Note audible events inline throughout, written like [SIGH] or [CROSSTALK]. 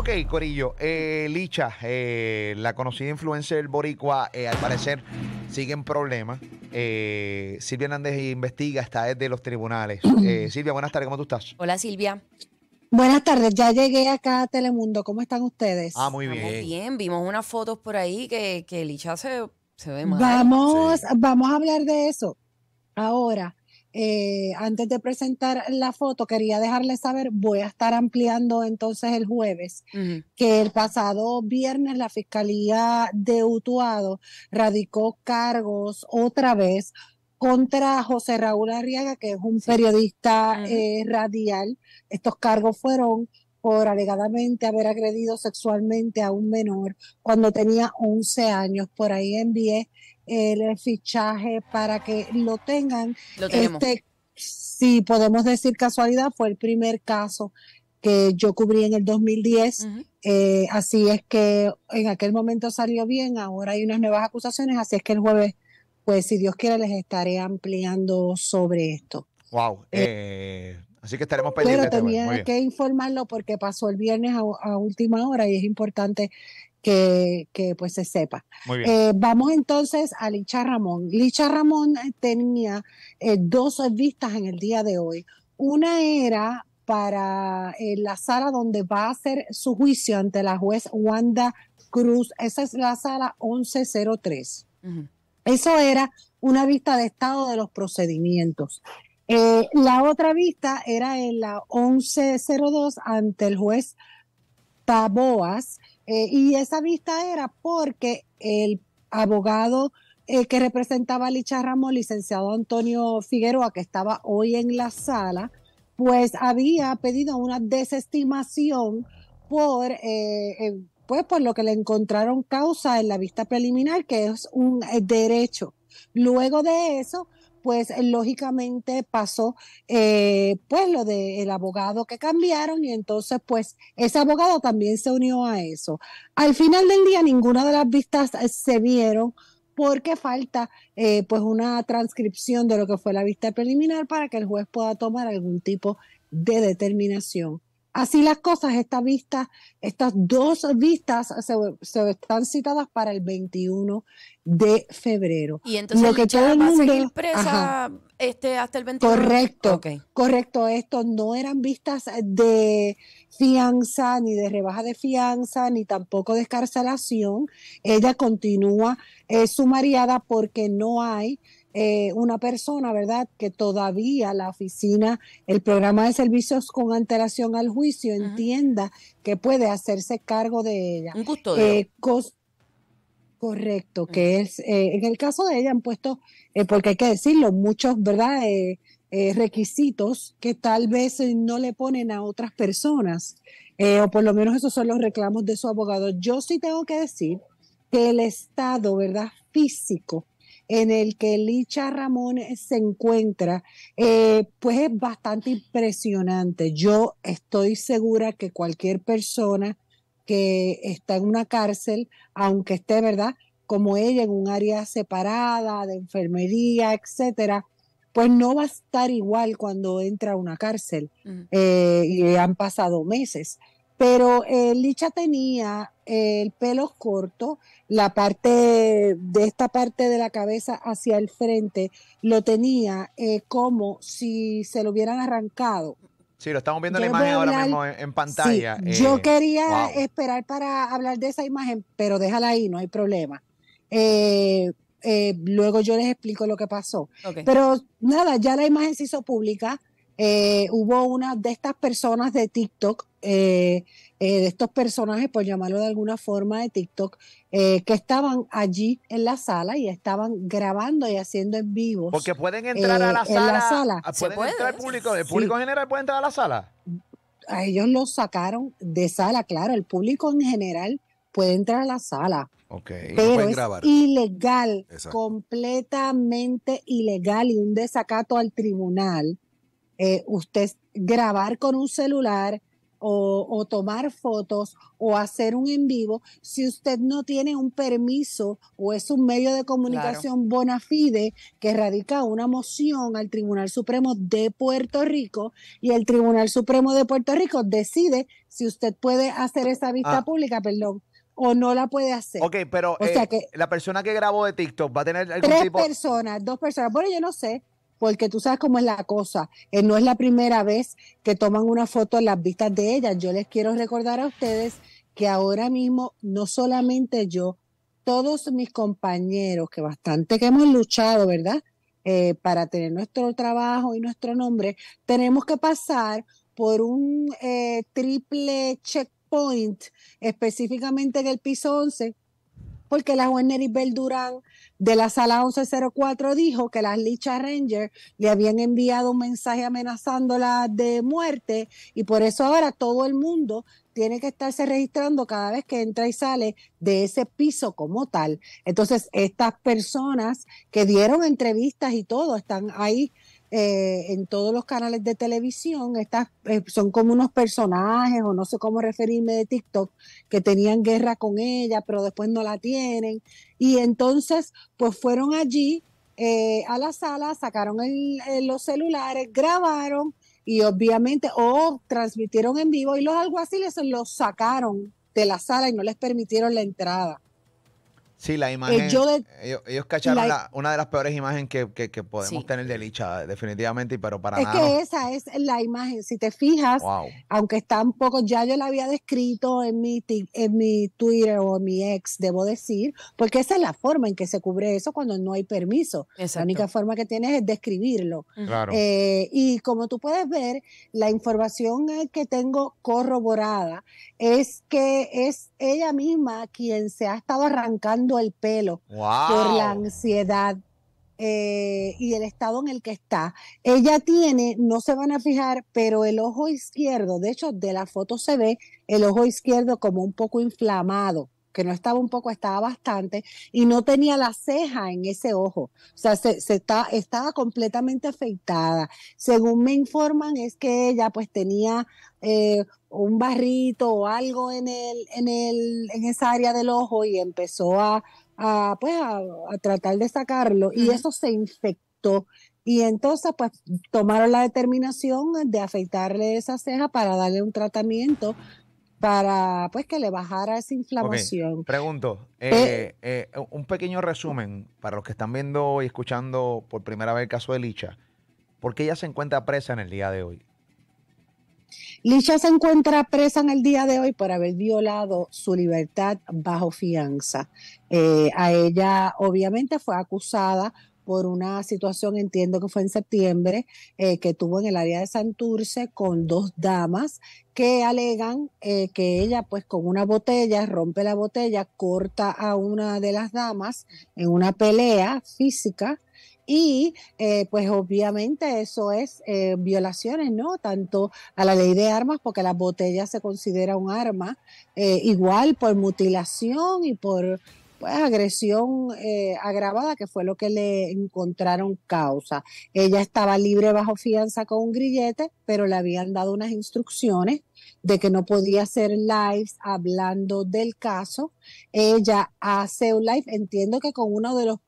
Ok, Corillo. Eh, Licha, eh, la conocida influencer boricua, eh, al parecer sigue en problemas. Silvia Hernández investiga, está desde los tribunales. [CLEARS THROAT] Silvia, buenas tardes, ¿cómo tú estás? Hola, Silvia. Buenas tardes, ya llegué acá a Telemundo. ¿Cómo están ustedes? Ah, muy bien. Muy bien, vimos unas fotos por ahí que, Licha se, ve mal. Vamos, vamos a hablar de eso ahora. Eh, antes de presentar la foto, quería dejarles saber, voy a estar ampliando entonces el jueves, que el pasado viernes la Fiscalía de Utuado radicó cargos otra vez contra José Raúl Arriaga, que es un periodista eh, radial. Estos cargos fueron por alegadamente haber agredido sexualmente a un menor cuando tenía 11 años. Por ahí envié el fichaje para que lo tengan. Este, si podemos decir casualidad, fue el primer caso que yo cubrí en el 2010. Eh, así es que en aquel momento salió bien, ahora hay unas nuevas acusaciones, así es que el jueves, pues si Dios quiere, les estaré ampliando sobre esto. Wow. Eh, eh, así que estaremos pendientes. Pero este tenía que informarlo porque pasó el viernes a última hora y es importante que, pues se sepa. Eh, vamos entonces a Licha Ramón. Licha Ramón eh, tenía eh, dos vistas en el día de hoy. Una era para la sala donde va a hacer su juicio ante la juez Wanda Cruz. Esa es la sala 1103. Eso era una vista de estado de los procedimientos. la otra vista era en la 1102 ante el juez Taboas eh, y esa vista era porque el abogado eh, que representaba a Licha licenciado Antonio Figueroa, que estaba hoy en la sala, pues había pedido una desestimación por, eh, pues por lo que le encontraron causa en la vista preliminar, que es un derecho. Luego de eso, pues lógicamente pasó eh, pues lo del abogado que cambiaron y entonces pues ese abogado también se unió a eso. Al final del día ninguna de las vistas eh, se vieron porque falta eh, pues una transcripción de lo que fue la vista preliminar para que el juez pueda tomar algún tipo de determinación. Así las cosas, esta vista, estas dos vistas se, están citadas para el 21 de febrero. Y entonces lo que todo el mundo, va este, hasta el 21. Correcto, correcto. Esto no eran vistas de fianza, ni de rebaja de fianza, ni tampoco de escarcelación. Ella continúa eh, sumariada porque no hay eh, una persona, ¿verdad? Que todavía la oficina, el programa de servicios con antelación al juicio, entienda que puede hacerse cargo de ella. Un eh, correcto, que es, eh, en el caso de ella han puesto, porque hay que decirlo, muchos, ¿verdad? requisitos que tal vez no le ponen a otras personas, o por lo menos esos son los reclamos de su abogado. Yo sí tengo que decir que el estado, ¿verdad? Físico en el que Licha Ramón se encuentra, eh, pues es bastante impresionante. Yo estoy segura que cualquier persona que está en una cárcel, aunque esté, ¿verdad? Como ella, en un área separada, de enfermería, etcétera, pues no va a estar igual cuando entra a una cárcel. Eh, y han pasado meses. Pero eh, Licha tenía eh, el pelo corto, la parte de esta parte de la cabeza hacia el frente lo tenía eh, como si se lo hubieran arrancado. Sí, lo estamos viendo en la imagen ahora mismo en, pantalla. yo quería esperar para hablar de esa imagen, pero déjala ahí, no hay problema. luego yo les explico lo que pasó. Pero nada, ya la imagen se hizo pública. Eh, hubo una de estas personas de TikTok, eh, eh, de estos personajes, por llamarlo de alguna forma, de TikTok, que estaban allí en la sala y estaban grabando y haciendo en vivo. Porque pueden entrar a la sala. Ah, puede? entrar el público? ¿El público en general puede entrar a la sala? A ellos los sacaron de sala, claro. El público en general puede entrar a la sala. Okay. Pero es ilegal, completamente ilegal y un desacato al tribunal eh, usted grabar con un celular o, tomar fotos o hacer un en vivo, si usted no tiene un permiso o es un medio de comunicación bona fide que radica una moción al Tribunal Supremo de Puerto Rico y el Tribunal Supremo de Puerto Rico decide si usted puede hacer esa vista ah. pública, perdón, o no la puede hacer. Ok, pero eh, que la persona que grabó de TikTok va a tener algún tres personas, dos personas. Bueno, yo no sé, porque tú sabes cómo es la cosa. Eh, no es la primera vez que toman una foto en las vistas de ellas. Yo les quiero recordar a ustedes que ahora mismo no solamente yo, todos mis compañeros, que bastante que hemos luchado, ¿verdad? Eh, para tener nuestro trabajo y nuestro nombre, tenemos que pasar por un eh, triple checkpoint, específicamente en el piso 11, porque la Juan Neris Durán de la sala 1104 dijo que las Licha Ranger le habían enviado un mensaje amenazándola de muerte y por eso ahora todo el mundo tiene que estarse registrando cada vez que entra y sale de ese piso como tal. Entonces, estas personas que dieron entrevistas y todo están ahí eh, en todos los canales de televisión, estas eh, son como unos personajes, o no sé cómo referirme de TikTok, que tenían guerra con ella, pero después no la tienen. Y entonces, pues fueron allí eh, a la sala, sacaron los celulares, grabaron y obviamente, o transmitieron en vivo y los alguaciles los sacaron de la sala y no les permitieron la entrada. Sí, la eh, imagen. ellos, cacharon una de las peores imágenes que, podemos tener de Licha, definitivamente, pero para nada. Es que esa es la imagen. Si te fijas, aunque está un poco, ya yo la había descrito en mi, en mi Twitter o en mi ex, debo decir, porque esa es la forma en que se cubre eso cuando no hay permiso. La única forma que tienes es describirlo. Eh, y como tú puedes ver, la información eh, que tengo corroborada es que es ella misma quien se ha estado arrancando el pelo por la ansiedad. Eh, y el estado en el que está. Ella tiene, no se van a fijar, pero el ojo izquierdo, de hecho de la foto se ve el ojo izquierdo como un poco inflamado que no estaba un poco, estaba bastante, y no tenía la ceja en ese ojo. O sea, se, está, estaba completamente afeitada. Según me informan, es que ella pues tenía eh, un barrito o algo en, el, en, el, en esa área del ojo y empezó a, pues, a, tratar de sacarlo y eso se infectó. Y entonces, pues, tomaron la determinación de afeitarle esa ceja para darle un tratamiento para pues que le bajara esa inflamación. Pregunto, eh, eh, eh, un pequeño resumen para los que están viendo y escuchando por primera vez el caso de Licha. ¿Por qué ella se encuentra presa en el día de hoy? Licha se encuentra presa en el día de hoy por haber violado su libertad bajo fianza. a ella obviamente fue acusada por una situación, entiendo que fue en septiembre, eh, que tuvo en el área de Santurce con dos damas que alegan eh, que ella pues con una botella, rompe la botella, corta a una de las damas en una pelea física. Y eh, pues obviamente eso es violaciones, ¿no? Tanto a la ley de armas, porque la botella se considera un arma, igual por mutilación y por pues agresión eh, agravada, que fue lo que le encontraron causa. Ella estaba libre bajo fianza con un grillete, pero le habían dado unas instrucciones de que no podía hacer lives hablando del caso. Ella hace un live, entiendo que con uno de los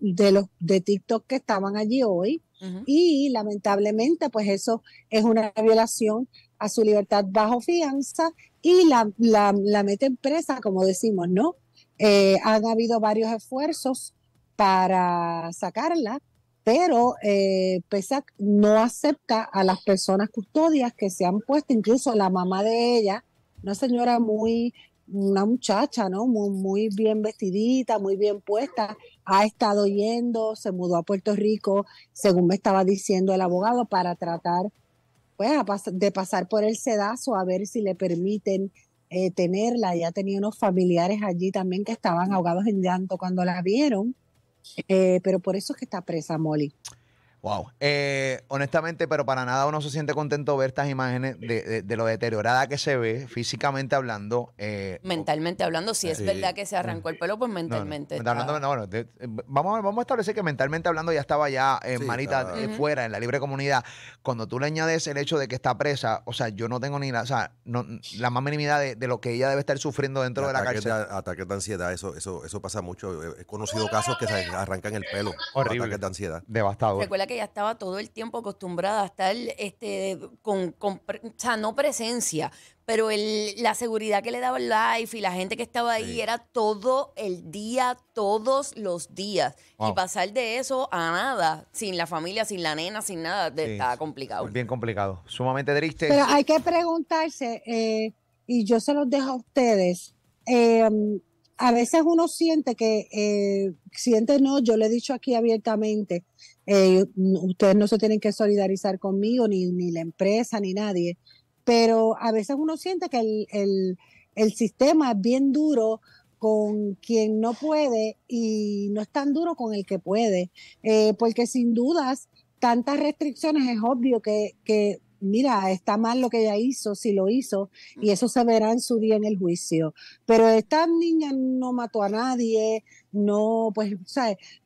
de los de TikTok que estaban allí hoy. Y lamentablemente, pues eso es una violación a su libertad bajo fianza y la, la, la meten presa, como decimos, ¿no? Eh, han habido varios esfuerzos para sacarla, pero eh, PESAC no acepta a las personas custodias que se han puesto, incluso la mamá de ella, una señora muy, una muchacha, ¿no? Muy, muy bien vestidita, muy bien puesta, ha estado yendo, se mudó a Puerto Rico, según me estaba diciendo el abogado, para tratar pues, de pasar por el sedazo a ver si le permiten eh, tenerla. ya tenía unos familiares allí también que estaban ahogados en llanto cuando la vieron, eh, pero por eso es que está presa Molly. Wow. Eh, honestamente, pero para nada uno se siente contento ver estas imágenes de, lo deteriorada que se ve físicamente hablando. Eh, mentalmente hablando, si es verdad que se arrancó el pelo, pues mentalmente. vamos, vamos a establecer que mentalmente hablando ya estaba ya en eh, manita fuera, en la libre comunidad. Cuando tú le añades el hecho de que está presa, o sea, yo no tengo ni la, o sea, la más minimidad de, lo que ella debe estar sufriendo dentro de la cárcel. ataques de ansiedad, eso, eso, eso pasa mucho. He conocido casos que se arrancan el pelo. Horrible. Ataques de ansiedad. Devastador que ya estaba todo el tiempo acostumbrada a estar este, con, o sea, no presencia, pero la seguridad que le daba el life y la gente que estaba ahí era todo el día, todos los días. Y pasar de eso a nada, sin la familia, sin la nena, sin nada, estaba complicado. Bien complicado, sumamente triste. Pero hay que preguntarse, eh, y yo se los dejo a ustedes, em, a veces uno siente que, eh, siente no, yo le he dicho aquí abiertamente, eh, ustedes no se tienen que solidarizar conmigo, ni, la empresa, ni nadie. Pero a veces uno siente que el, sistema es bien duro con quien no puede y no es tan duro con el que puede. Eh, porque sin dudas, tantas restricciones es obvio que, que, mira, está mal lo que ella hizo, si lo hizo, y eso se verá en su día en el juicio. Pero esta niña no mató a nadie, no, pues,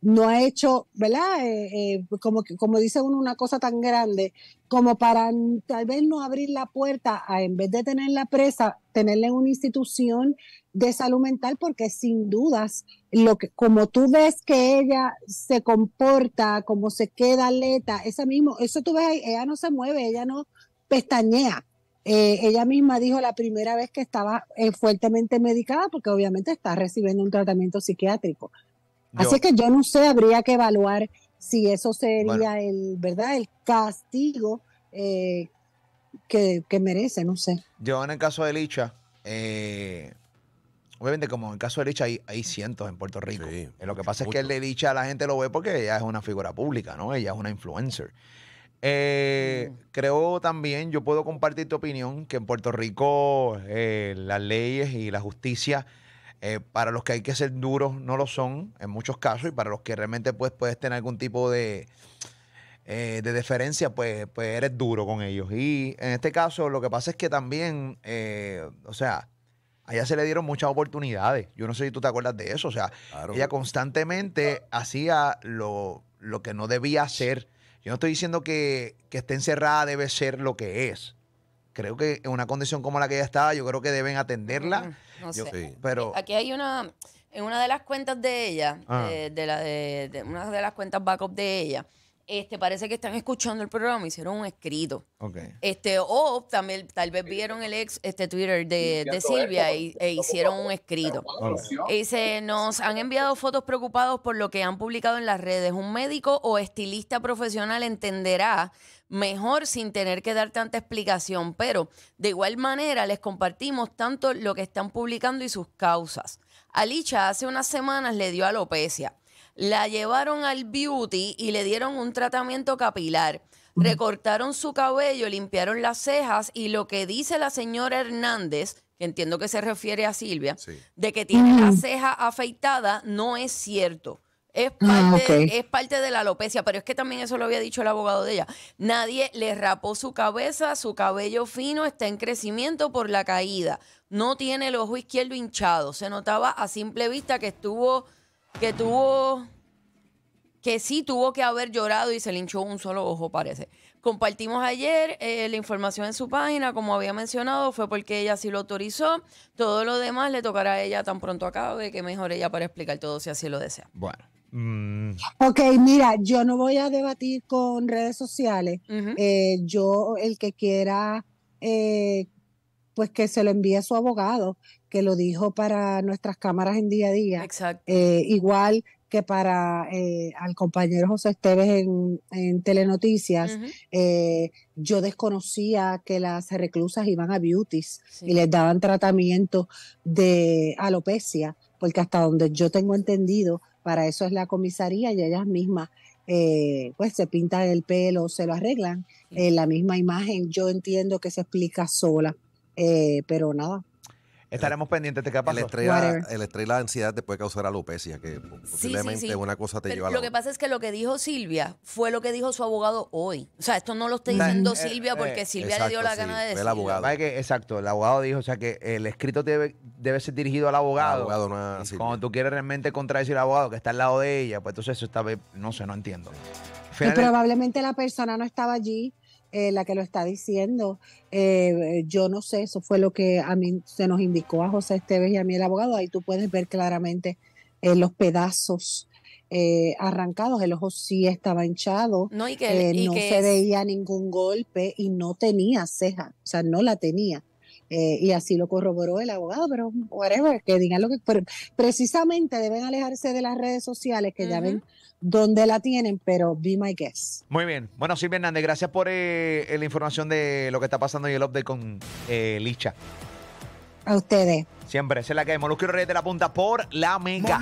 No ha hecho, ¿verdad? Eh, eh, como, como dice uno, una cosa tan grande, como para tal vez no abrir la puerta a, en vez de tener la presa, tenerla en una institución de salud mental, porque sin dudas, lo que, como tú ves que ella se comporta, como se queda aleta, esa mismo, eso tú ves ella no se mueve, ella no pestañea eh, ella misma dijo la primera vez que estaba eh, fuertemente medicada porque obviamente está recibiendo un tratamiento psiquiátrico. Así que yo no sé, habría que evaluar si eso sería el, ¿verdad? El castigo eh, que, merece, no sé. Yo en el caso de Licha, obviamente como en el caso de Licha hay, hay cientos en Puerto Rico. lo que pasa es que el de Licha la gente lo ve porque ella es una figura pública, ¿no? Ella es una influencer. Eh, mm. Creo también, yo puedo compartir tu opinión, que en Puerto Rico eh, las leyes y la justicia eh, para los que hay que ser duros no lo son en muchos casos y para los que realmente pues, puedes tener algún tipo de, de deferencia, pues, pues eres duro con ellos. Y en este caso lo que pasa es que también, o sea, allá se le dieron muchas oportunidades. Yo no sé si tú te acuerdas de eso, o sea, ella constantemente ah. hacía lo, lo que no debía hacer yo no estoy diciendo que, esté encerrada debe ser lo que es. Creo que en una condición como la que ella estaba, yo creo que deben atenderla. No sé. Aquí hay una, en una de las cuentas de ella, ah. eh, de, la, de, una de las cuentas backup de ella, este, parece que están escuchando el programa, hicieron un escrito. Este, o también tal vez vieron el ex este Twitter de, de Silvia y, e, e hicieron un escrito. Dice, nos han enviado fotos preocupados por lo que han publicado en las redes. Un médico o estilista profesional entenderá mejor sin tener que dar tanta explicación, pero de igual manera les compartimos tanto lo que están publicando y sus causas. Alicia hace unas semanas le dio alopecia. La llevaron al beauty y le dieron un tratamiento capilar. Recortaron su cabello, limpiaron las cejas y lo que dice la señora Hernández, que entiendo que se refiere a Silvia, de que tiene la ceja afeitada, no es cierto. Es ah, es parte de la alopecia, pero es que también eso lo había dicho el abogado de ella. Nadie le rapó su cabeza, su cabello fino está en crecimiento por la caída. No tiene el ojo izquierdo hinchado. Se notaba a simple vista que estuvo que tuvo, que sí tuvo que haber llorado y se le hinchó un solo ojo, parece. Compartimos ayer eh, la información en su página, como había mencionado, fue porque ella sí lo autorizó. Todo lo demás le tocará a ella tan pronto acabe, que mejor ella para explicar todo si así lo desea. Bueno. Mm. Ok, mira, yo no voy a debatir con redes sociales. Eh, yo, el que quiera, eh, pues que se lo envíe a su abogado que lo dijo para nuestras cámaras en día a día. Eh, igual que para eh, al compañero José Esteves en, Telenoticias, eh, yo desconocía que las reclusas iban a beauties y les daban tratamiento de alopecia, porque hasta donde yo tengo entendido, para eso es la comisaría y ellas mismas pues se pintan el pelo, se lo arreglan, en la misma imagen, yo entiendo que se explica sola, pero nada, Estaremos pendientes de qué pasó. El estrella, el estrella de ansiedad te puede causar alopecia, que posiblemente una cosa te lleva a la Lo que pasa es que lo que dijo Silvia fue lo que dijo su abogado hoy. O sea, esto no lo está diciendo eh, Silvia porque eh, Silvia le dio la gana de decirlo. El abogado. exacto, el abogado dijo, o sea, que el escrito debe, debe ser dirigido al abogado. cuando tú quieres realmente contradecir al abogado que está al lado de ella, pues entonces eso está, no sé, no entiendo. y pues probablemente la persona no estaba allí eh, la que lo está diciendo. Eh, yo no sé, eso fue lo que a mí se nos indicó a José Esteves y a mí el abogado. Ahí tú puedes ver claramente eh, los pedazos arrancados, el ojo sí estaba hinchado, no, y que, no se veía ningún golpe y no tenía ceja, o sea, no la tenía. Eh, y así lo corroboró el abogado, pero whatever, que digan lo que... precisamente deben alejarse de las redes sociales, que ya ven dónde la tienen, pero be my guess. Muy bien. Bueno, Silvia Hernández, gracias por eh, la información de lo que está pasando y el update con eh, Licha. A ustedes. Siempre, esa es la que hay. de la Punta por la Mega.